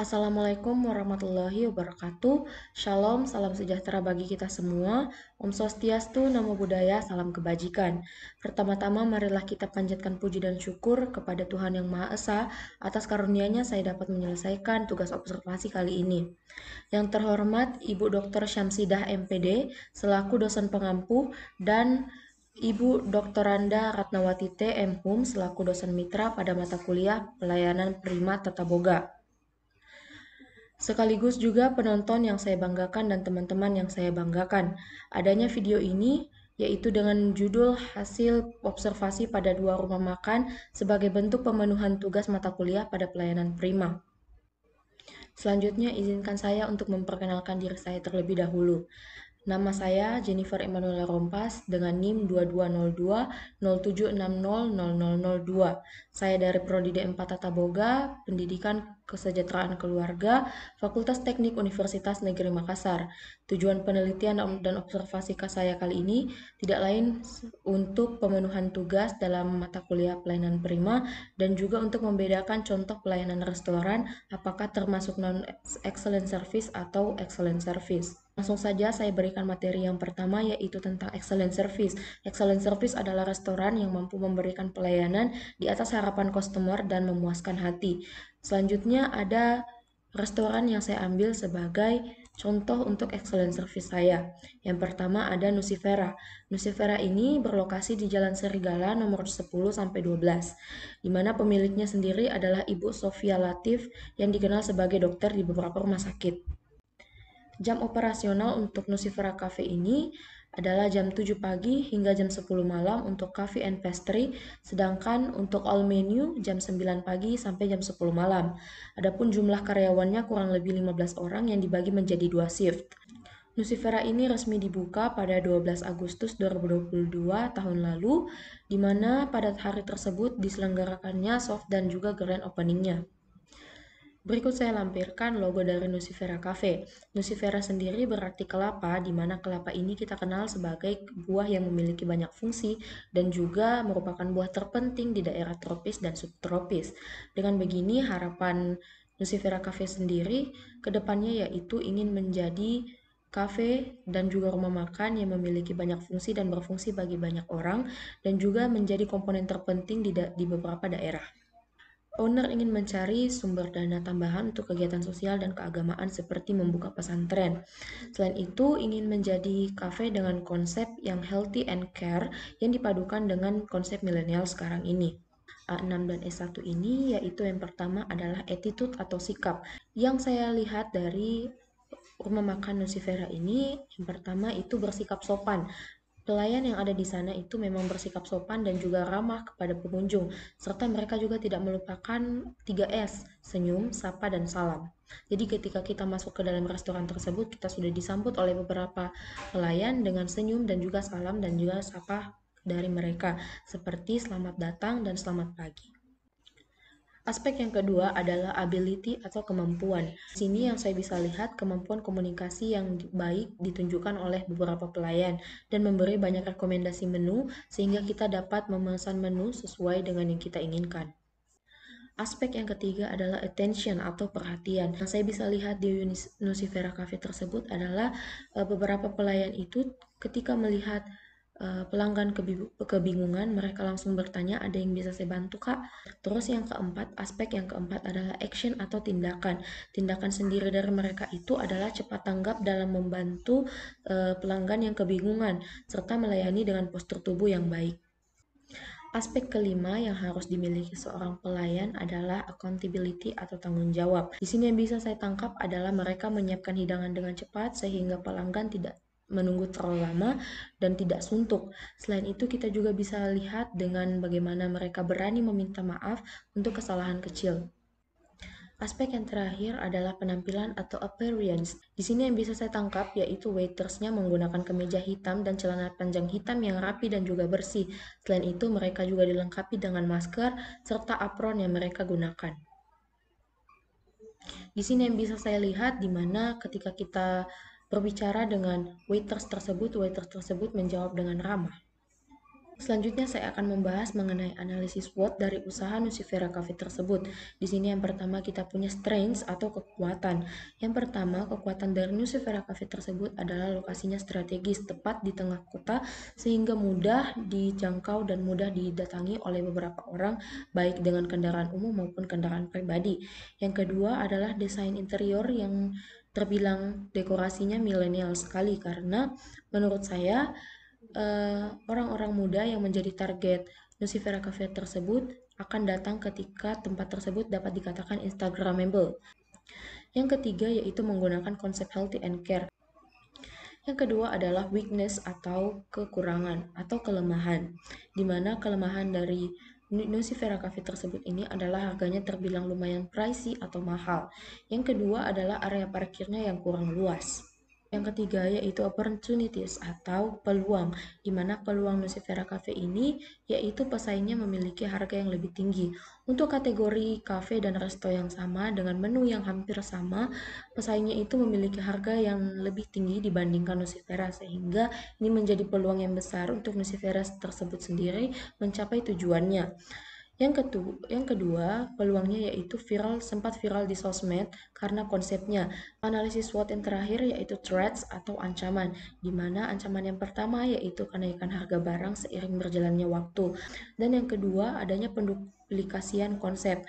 Assalamualaikum warahmatullahi wabarakatuh. Shalom, salam sejahtera bagi kita semua. Om Swastiastu, Namo Buddhaya, salam kebajikan. Pertama-tama marilah kita panjatkan puji dan syukur kepada Tuhan Yang Maha Esa atas karunia-Nya saya dapat menyelesaikan tugas observasi kali ini. Yang terhormat Ibu Dr. Syamsidah MPD selaku dosen pengampu dan Ibu Dr. Randa Ratnawati T. M. Hum selaku dosen mitra pada mata kuliah Pelayanan Prima Tata Boga sekaligus juga penonton yang saya banggakan dan teman-teman yang saya banggakan. Adanya video ini yaitu dengan judul hasil observasi pada dua rumah makan sebagai bentuk pemenuhan tugas mata kuliah pada pelayanan prima. Selanjutnya, izinkan saya untuk memperkenalkan diri saya terlebih dahulu. Nama saya Jennifer Emanuela Rompas dengan NIM 220207600002. Saya dari Prodi D4 Tata Boga, Pendidikan Kesejahteraan Keluarga, Fakultas Teknik Universitas Negeri Makassar. Tujuan penelitian dan observasi saya kali ini tidak lain untuk pemenuhan tugas dalam mata kuliah pelayanan prima dan juga untuk membedakan contoh pelayanan restoran apakah termasuk non excellent service atau excellent service. Langsung saja saya berikan materi yang pertama yaitu tentang excellent service. Excellent service adalah restoran yang mampu memberikan pelayanan di atas harapan customer dan memuaskan hati. Selanjutnya ada restoran yang saya ambil sebagai contoh untuk excellent service saya. Yang pertama ada Nusifera. Nusifera ini berlokasi di Jalan Serigala nomor 10 sampai 12, di mana pemiliknya sendiri adalah Ibu Sofia Latif yang dikenal sebagai dokter di beberapa rumah sakit. Jam operasional untuk Nusifera Cafe ini adalah jam 7 pagi hingga jam 10 malam untuk Cafe and pastry, sedangkan untuk all menu jam 9 pagi sampai jam 10 malam. Adapun jumlah karyawannya kurang lebih 15 orang yang dibagi menjadi dua shift. Nusifera ini resmi dibuka pada 12 Agustus 2022 tahun lalu, di mana pada hari tersebut diselenggarakannya soft dan juga grand openingnya. Berikut saya lampirkan logo dari Nusifera Cafe. Nusifera sendiri berarti kelapa, di mana kelapa ini kita kenal sebagai buah yang memiliki banyak fungsi dan juga merupakan buah terpenting di daerah tropis dan subtropis. Dengan begini, harapan Nusifera Cafe sendiri kedepannya yaitu ingin menjadi kafe dan juga rumah makan yang memiliki banyak fungsi dan berfungsi bagi banyak orang dan juga menjadi komponen terpenting di, di beberapa daerah. Owner ingin mencari sumber dana tambahan untuk kegiatan sosial dan keagamaan seperti membuka pesantren. Selain itu, ingin menjadi kafe dengan konsep yang healthy and care yang dipadukan dengan konsep milenial sekarang ini. A6 dan e S1 ini yaitu yang pertama adalah attitude atau sikap. Yang saya lihat dari rumah makan Nusifera ini, yang pertama itu bersikap sopan Pelayan yang ada di sana itu memang bersikap sopan dan juga ramah kepada pengunjung, serta mereka juga tidak melupakan 3S, senyum, sapa, dan salam. Jadi ketika kita masuk ke dalam restoran tersebut, kita sudah disambut oleh beberapa pelayan dengan senyum dan juga salam dan juga sapa dari mereka, seperti selamat datang dan selamat pagi. Aspek yang kedua adalah ability atau kemampuan. Di sini yang saya bisa lihat kemampuan komunikasi yang baik ditunjukkan oleh beberapa pelayan dan memberi banyak rekomendasi menu sehingga kita dapat memesan menu sesuai dengan yang kita inginkan. Aspek yang ketiga adalah attention atau perhatian. Yang saya bisa lihat di Nusifera Cafe tersebut adalah eh, beberapa pelayan itu ketika melihat Eh, pelanggan kebingungan, mereka langsung bertanya, ada yang bisa saya bantu kak? Terus yang keempat, aspek yang keempat adalah action atau tindakan. Tindakan sendiri dari mereka itu adalah cepat tanggap dalam membantu eh, pelanggan yang kebingungan, serta melayani dengan postur tubuh yang baik. Aspek kelima yang harus dimiliki seorang pelayan adalah accountability atau tanggung jawab. Di sini yang bisa saya tangkap adalah mereka menyiapkan hidangan dengan cepat sehingga pelanggan tidak menunggu terlalu lama dan tidak suntuk. Selain itu, kita juga bisa lihat dengan bagaimana mereka berani meminta maaf untuk kesalahan kecil. Aspek yang terakhir adalah penampilan atau appearance. Di sini yang bisa saya tangkap yaitu waitersnya menggunakan kemeja hitam dan celana panjang hitam yang rapi dan juga bersih. Selain itu, mereka juga dilengkapi dengan masker serta apron yang mereka gunakan. Di sini yang bisa saya lihat di mana ketika kita berbicara dengan waiters tersebut, waiters tersebut menjawab dengan ramah. Selanjutnya saya akan membahas mengenai analisis SWOT dari usaha Nusifera Cafe tersebut. Di sini yang pertama kita punya strengths atau kekuatan. Yang pertama, kekuatan dari Nusifera Cafe tersebut adalah lokasinya strategis, tepat di tengah kota sehingga mudah dijangkau dan mudah didatangi oleh beberapa orang baik dengan kendaraan umum maupun kendaraan pribadi. Yang kedua adalah desain interior yang terbilang dekorasinya milenial sekali karena menurut saya eh, orang-orang muda yang menjadi target Lucifera Cafe tersebut akan datang ketika tempat tersebut dapat dikatakan instagramable. Yang ketiga yaitu menggunakan konsep healthy and care. Yang kedua adalah weakness atau kekurangan atau kelemahan, di mana kelemahan dari Vera Cafe tersebut ini adalah harganya terbilang lumayan pricey atau mahal. Yang kedua adalah area parkirnya yang kurang luas. Yang ketiga yaitu opportunities atau peluang, di mana peluang Nusifera Cafe ini yaitu pesaingnya memiliki harga yang lebih tinggi. Untuk kategori cafe dan resto yang sama dengan menu yang hampir sama, pesaingnya itu memiliki harga yang lebih tinggi dibandingkan Nusifera sehingga ini menjadi peluang yang besar untuk Nusifera tersebut sendiri mencapai tujuannya. Yang kedua, yang kedua, peluangnya yaitu viral sempat viral di sosmed karena konsepnya. Analisis SWOT yang terakhir yaitu threats atau ancaman, di mana ancaman yang pertama yaitu kenaikan harga barang seiring berjalannya waktu. Dan yang kedua, adanya penduplikasian konsep.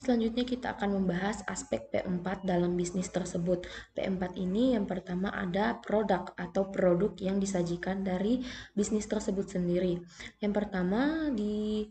Selanjutnya kita akan membahas aspek P4 dalam bisnis tersebut. P4 ini yang pertama ada produk atau produk yang disajikan dari bisnis tersebut sendiri. Yang pertama di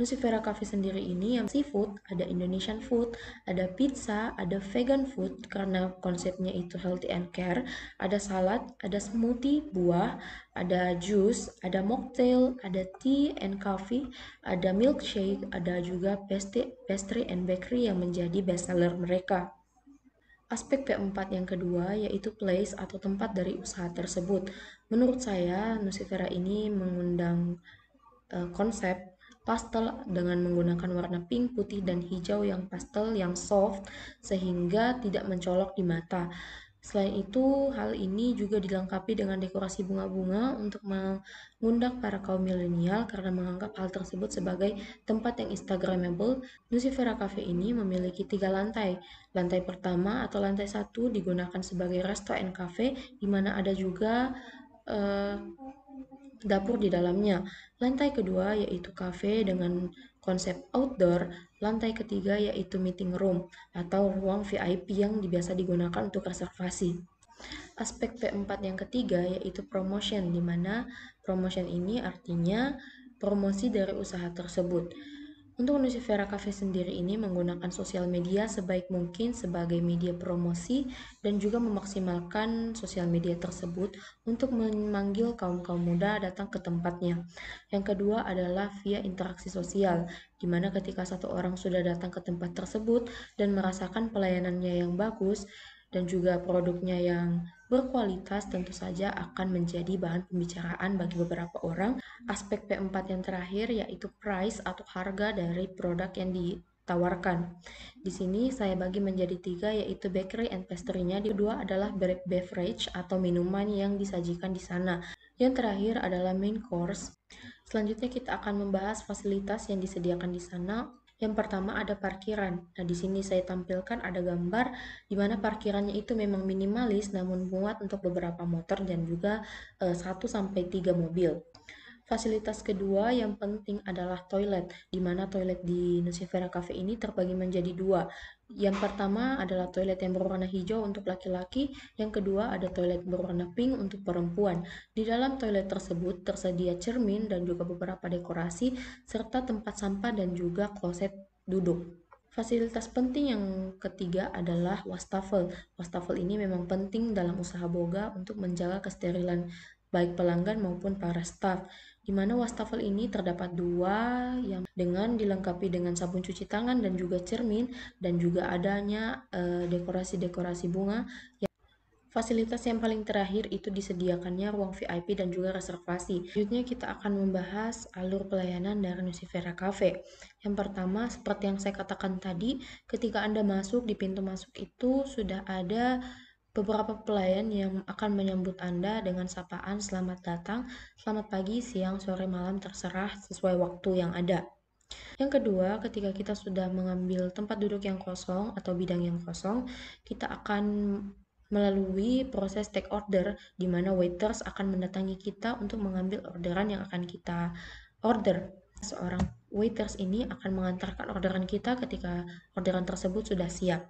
Lucifera Cafe sendiri ini yang seafood, ada Indonesian food, ada pizza, ada vegan food karena konsepnya itu healthy and care, ada salad, ada smoothie buah, ada jus, ada mocktail, ada tea and coffee, ada milkshake, ada juga pastry, pastry and bakery yang menjadi bestseller mereka. Aspek P4 yang kedua yaitu place atau tempat dari usaha tersebut. Menurut saya, Nusifera ini mengundang uh, konsep pastel dengan menggunakan warna pink, putih, dan hijau yang pastel yang soft sehingga tidak mencolok di mata. Selain itu, hal ini juga dilengkapi dengan dekorasi bunga-bunga untuk mengundang para kaum milenial karena menganggap hal tersebut sebagai tempat yang instagramable. Lucifera Cafe ini memiliki tiga lantai. Lantai pertama atau lantai satu digunakan sebagai resto and cafe, di mana ada juga uh, dapur di dalamnya. Lantai kedua yaitu kafe dengan konsep outdoor. Lantai ketiga yaitu meeting room atau ruang VIP yang biasa digunakan untuk reservasi. Aspek P4 yang ketiga yaitu promotion, di mana promotion ini artinya promosi dari usaha tersebut. Untuk Vera Cafe sendiri ini menggunakan sosial media sebaik mungkin sebagai media promosi dan juga memaksimalkan sosial media tersebut untuk memanggil kaum-kaum muda datang ke tempatnya. Yang kedua adalah via interaksi sosial, di mana ketika satu orang sudah datang ke tempat tersebut dan merasakan pelayanannya yang bagus, dan juga produknya yang berkualitas tentu saja akan menjadi bahan pembicaraan bagi beberapa orang. Aspek P4 yang terakhir yaitu price atau harga dari produk yang ditawarkan. Di sini saya bagi menjadi tiga yaitu bakery and pastry-nya. Di Kedua adalah beverage atau minuman yang disajikan di sana. Yang terakhir adalah main course. Selanjutnya kita akan membahas fasilitas yang disediakan di sana yang pertama ada parkiran. Nah, di sini saya tampilkan ada gambar di mana parkirannya itu memang minimalis namun muat untuk beberapa motor dan juga e, eh, 1 sampai 3 mobil. Fasilitas kedua yang penting adalah toilet, di mana toilet di Nusifera Cafe ini terbagi menjadi dua. Yang pertama adalah toilet yang berwarna hijau untuk laki-laki, yang kedua ada toilet berwarna pink untuk perempuan. Di dalam toilet tersebut tersedia cermin dan juga beberapa dekorasi, serta tempat sampah dan juga kloset duduk. Fasilitas penting yang ketiga adalah wastafel. Wastafel ini memang penting dalam usaha boga untuk menjaga kesterilan baik pelanggan maupun para staf di mana wastafel ini terdapat dua yang dengan dilengkapi dengan sabun cuci tangan dan juga cermin dan juga adanya eh, dekorasi-dekorasi bunga. Fasilitas yang paling terakhir itu disediakannya ruang VIP dan juga reservasi. Selanjutnya kita akan membahas alur pelayanan dari Nusifera Cafe. Yang pertama, seperti yang saya katakan tadi, ketika Anda masuk di pintu masuk itu sudah ada beberapa pelayan yang akan menyambut Anda dengan sapaan selamat datang, selamat pagi, siang, sore, malam, terserah sesuai waktu yang ada. Yang kedua, ketika kita sudah mengambil tempat duduk yang kosong atau bidang yang kosong, kita akan melalui proses take order di mana waiters akan mendatangi kita untuk mengambil orderan yang akan kita order. Seorang waiters ini akan mengantarkan orderan kita ketika orderan tersebut sudah siap.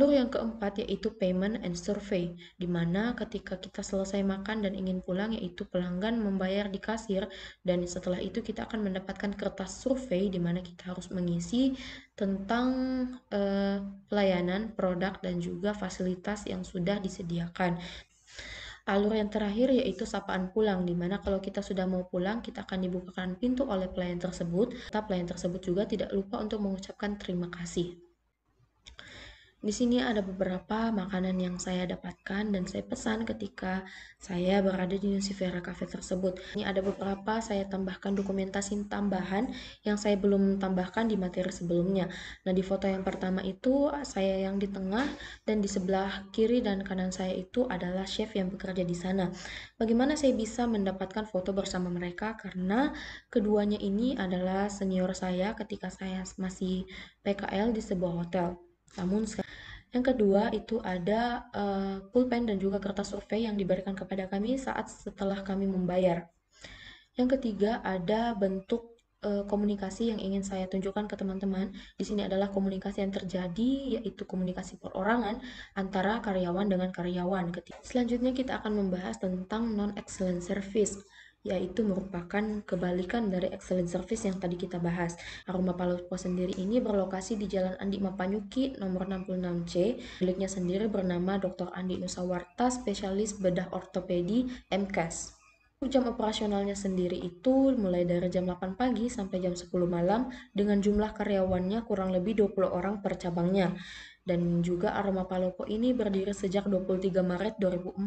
Lalu yang keempat yaitu payment and survey, di mana ketika kita selesai makan dan ingin pulang yaitu pelanggan membayar di kasir dan setelah itu kita akan mendapatkan kertas survei di mana kita harus mengisi tentang eh, pelayanan, produk dan juga fasilitas yang sudah disediakan. Alur yang terakhir yaitu sapaan pulang, di mana kalau kita sudah mau pulang, kita akan dibukakan pintu oleh pelayan tersebut. Tapi pelayan tersebut juga tidak lupa untuk mengucapkan terima kasih. Di sini ada beberapa makanan yang saya dapatkan dan saya pesan ketika saya berada di Nusifera Cafe tersebut. Ini ada beberapa saya tambahkan dokumentasi tambahan yang saya belum tambahkan di materi sebelumnya. Nah, di foto yang pertama itu ah, saya yang di tengah dan di sebelah kiri dan kanan saya itu adalah chef yang bekerja di sana. Bagaimana saya bisa mendapatkan foto bersama mereka karena keduanya ini adalah senior saya ketika saya masih PKL di sebuah hotel. Namun yang kedua itu ada uh, pulpen dan juga kertas survei yang diberikan kepada kami saat setelah kami membayar. Yang ketiga ada bentuk eh, komunikasi yang ingin saya tunjukkan ke teman-teman. Di sini adalah komunikasi yang terjadi yaitu komunikasi perorangan antara karyawan dengan karyawan. Selanjutnya kita akan membahas tentang non excellent service yaitu merupakan kebalikan dari excellent service yang tadi kita bahas. Aroma Palopo sendiri ini berlokasi di Jalan Andi Mapanyuki nomor 66C. Miliknya sendiri bernama Dr. Andi Nusawarta, spesialis bedah ortopedi MKES jam operasionalnya sendiri itu mulai dari jam 8 pagi sampai jam 10 malam dengan jumlah karyawannya kurang lebih 20 orang per cabangnya. Dan juga Aroma Palopo ini berdiri sejak 23 Maret 2004.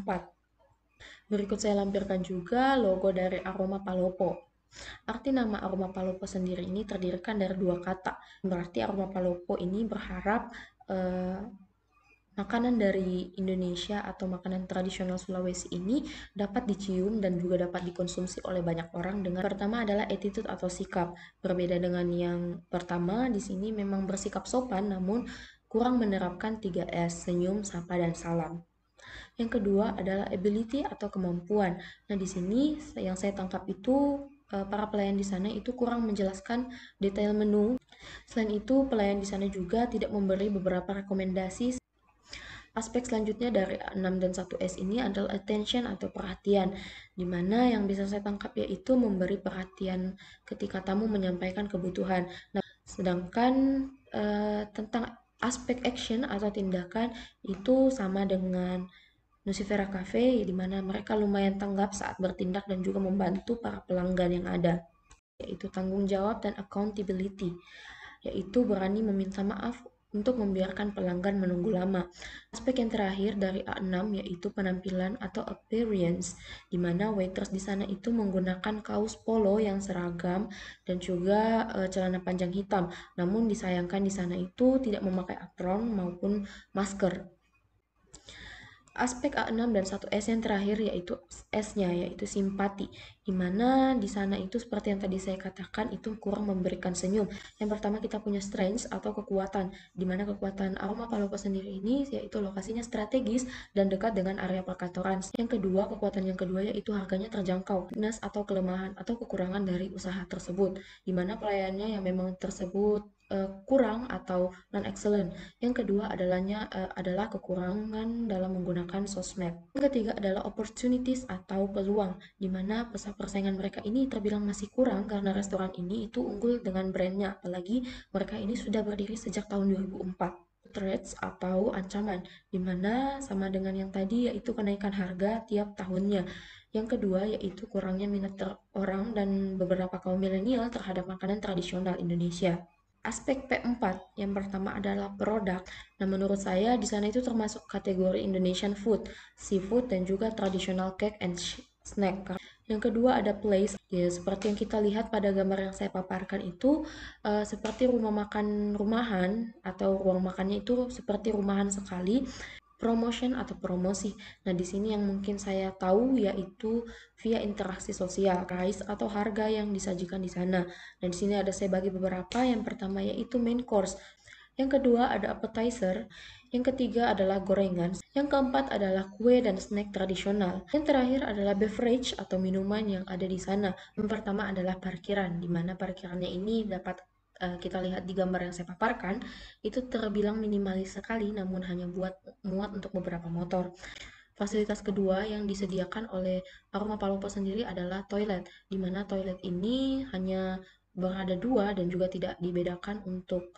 Berikut saya lampirkan juga logo dari aroma palopo. Arti nama aroma palopo sendiri ini terdirikan dari dua kata. Berarti aroma palopo ini berharap eh, makanan dari Indonesia atau makanan tradisional Sulawesi ini dapat dicium dan juga dapat dikonsumsi oleh banyak orang dengan pertama adalah attitude atau sikap. Berbeda dengan yang pertama, di sini memang bersikap sopan namun kurang menerapkan 3S, senyum, sapa, dan salam. Yang kedua adalah ability atau kemampuan. Nah, di sini yang saya tangkap itu eh, para pelayan di sana itu kurang menjelaskan detail menu. Selain itu, pelayan di sana juga tidak memberi beberapa rekomendasi. Aspek selanjutnya dari 6 dan 1S ini adalah attention atau perhatian, di mana yang bisa saya tangkap yaitu memberi perhatian ketika tamu menyampaikan kebutuhan. Nah, sedangkan eh, tentang aspek action atau tindakan itu sama dengan Nusifera Cafe di mana mereka lumayan tanggap saat bertindak dan juga membantu para pelanggan yang ada yaitu tanggung jawab dan accountability yaitu berani meminta maaf untuk membiarkan pelanggan menunggu lama. Aspek yang terakhir dari A6 yaitu penampilan atau appearance di mana waiters di sana itu menggunakan kaos polo yang seragam dan juga e, celana panjang hitam. Namun disayangkan di sana itu tidak memakai apron maupun masker aspek A6 dan satu s yang terakhir yaitu S-nya yaitu simpati di mana di sana itu seperti yang tadi saya katakan itu kurang memberikan senyum yang pertama kita punya strength atau kekuatan di mana kekuatan aroma palopo sendiri ini yaitu lokasinya strategis dan dekat dengan area perkantoran yang kedua kekuatan yang kedua yaitu harganya terjangkau minus atau kelemahan atau kekurangan dari usaha tersebut di mana pelayannya yang memang tersebut uh, kurang atau non excellent. Yang kedua adalahnya uh, eh, adalah kekurangan dalam menggunakan sosmed. Yang ketiga adalah opportunities atau peluang, di mana pesa persaingan mereka ini terbilang masih kurang karena restoran ini itu unggul dengan brandnya, apalagi mereka ini sudah berdiri sejak tahun 2004 threats atau ancaman, di mana sama dengan yang tadi yaitu kenaikan harga tiap tahunnya. Yang kedua yaitu kurangnya minat orang dan beberapa kaum milenial terhadap makanan tradisional Indonesia aspek P4 yang pertama adalah produk. Nah, menurut saya di sana itu termasuk kategori Indonesian food, seafood dan juga traditional cake and snack. Yang kedua ada place, ya seperti yang kita lihat pada gambar yang saya paparkan itu uh, seperti rumah makan rumahan atau ruang makannya itu seperti rumahan sekali promotion atau promosi. Nah, di sini yang mungkin saya tahu yaitu via interaksi sosial, guys. atau harga yang disajikan di sana. Nah, di sini ada saya bagi beberapa. Yang pertama yaitu main course. Yang kedua ada appetizer, yang ketiga adalah gorengan, yang keempat adalah kue dan snack tradisional. Yang terakhir adalah beverage atau minuman yang ada di sana. Yang pertama adalah parkiran, di mana parkirannya ini dapat Eh, kita lihat di gambar yang saya paparkan itu terbilang minimalis sekali namun hanya buat muat untuk beberapa motor. Fasilitas kedua yang disediakan oleh Aroma Palopo sendiri adalah toilet, di mana toilet ini hanya berada dua dan juga tidak dibedakan untuk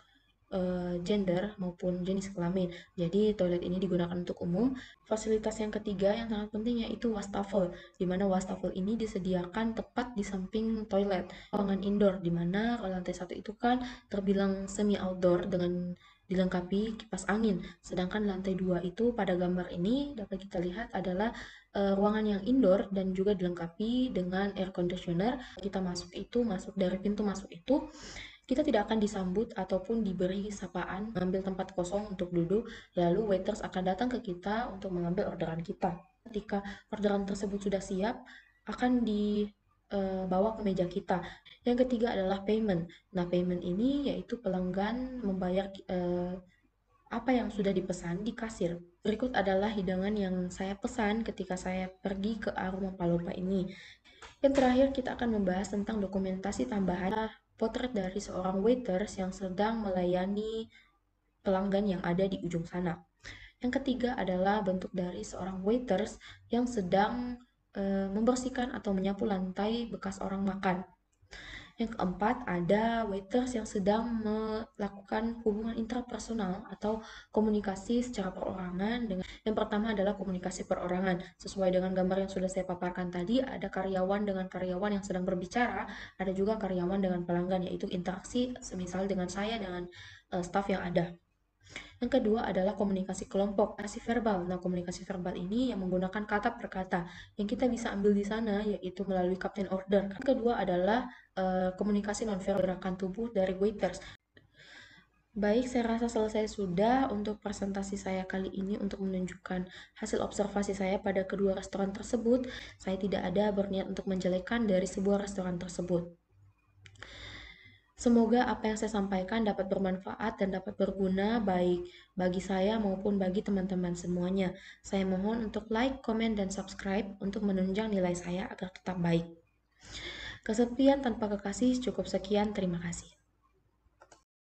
Eh, gender maupun jenis kelamin. Jadi toilet ini digunakan untuk umum. Fasilitas yang ketiga yang sangat penting yaitu wastafel, di mana wastafel ini disediakan tepat di samping toilet. Ruangan indoor di mana kalau lantai satu itu kan terbilang semi outdoor dengan dilengkapi kipas angin. Sedangkan lantai dua itu pada gambar ini dapat kita lihat adalah uh, ruangan yang indoor dan juga dilengkapi dengan air conditioner. Kita masuk itu masuk dari pintu masuk itu kita tidak akan disambut ataupun diberi sapaan, mengambil tempat kosong untuk duduk, lalu waiters akan datang ke kita untuk mengambil orderan kita. Ketika orderan tersebut sudah siap, akan dibawa eh, ke meja kita. Yang ketiga adalah payment. Nah, payment ini yaitu pelanggan membayar eh, apa yang sudah dipesan di kasir. Berikut adalah hidangan yang saya pesan ketika saya pergi ke Aroma Palopa ini. Yang terakhir kita akan membahas tentang dokumentasi tambahan potret dari seorang waiters yang sedang melayani pelanggan yang ada di ujung sana. Yang ketiga adalah bentuk dari seorang waiters yang sedang e, membersihkan atau menyapu lantai bekas orang makan. Yang keempat, ada waiters yang sedang melakukan hubungan intrapersonal atau komunikasi secara perorangan. Dengan yang pertama adalah komunikasi perorangan. Sesuai dengan gambar yang sudah saya paparkan tadi, ada karyawan dengan karyawan yang sedang berbicara, ada juga karyawan dengan pelanggan yaitu interaksi semisal dengan saya dengan uh, eh, staf yang ada. Yang kedua adalah komunikasi kelompok, asi verbal. Nah, komunikasi verbal ini yang menggunakan kata per kata. Yang kita bisa ambil di sana yaitu melalui captain order. Yang kedua adalah uh, komunikasi nonverbal gerakan tubuh dari waiters. Baik, saya rasa selesai sudah untuk presentasi saya kali ini untuk menunjukkan hasil observasi saya pada kedua restoran tersebut. Saya tidak ada berniat untuk menjelekan dari sebuah restoran tersebut. Semoga apa yang saya sampaikan dapat bermanfaat dan dapat berguna baik bagi saya maupun bagi teman-teman semuanya. Saya mohon untuk like, komen, dan subscribe untuk menunjang nilai saya agar tetap baik. Kesepian tanpa kekasih cukup sekian. Terima kasih.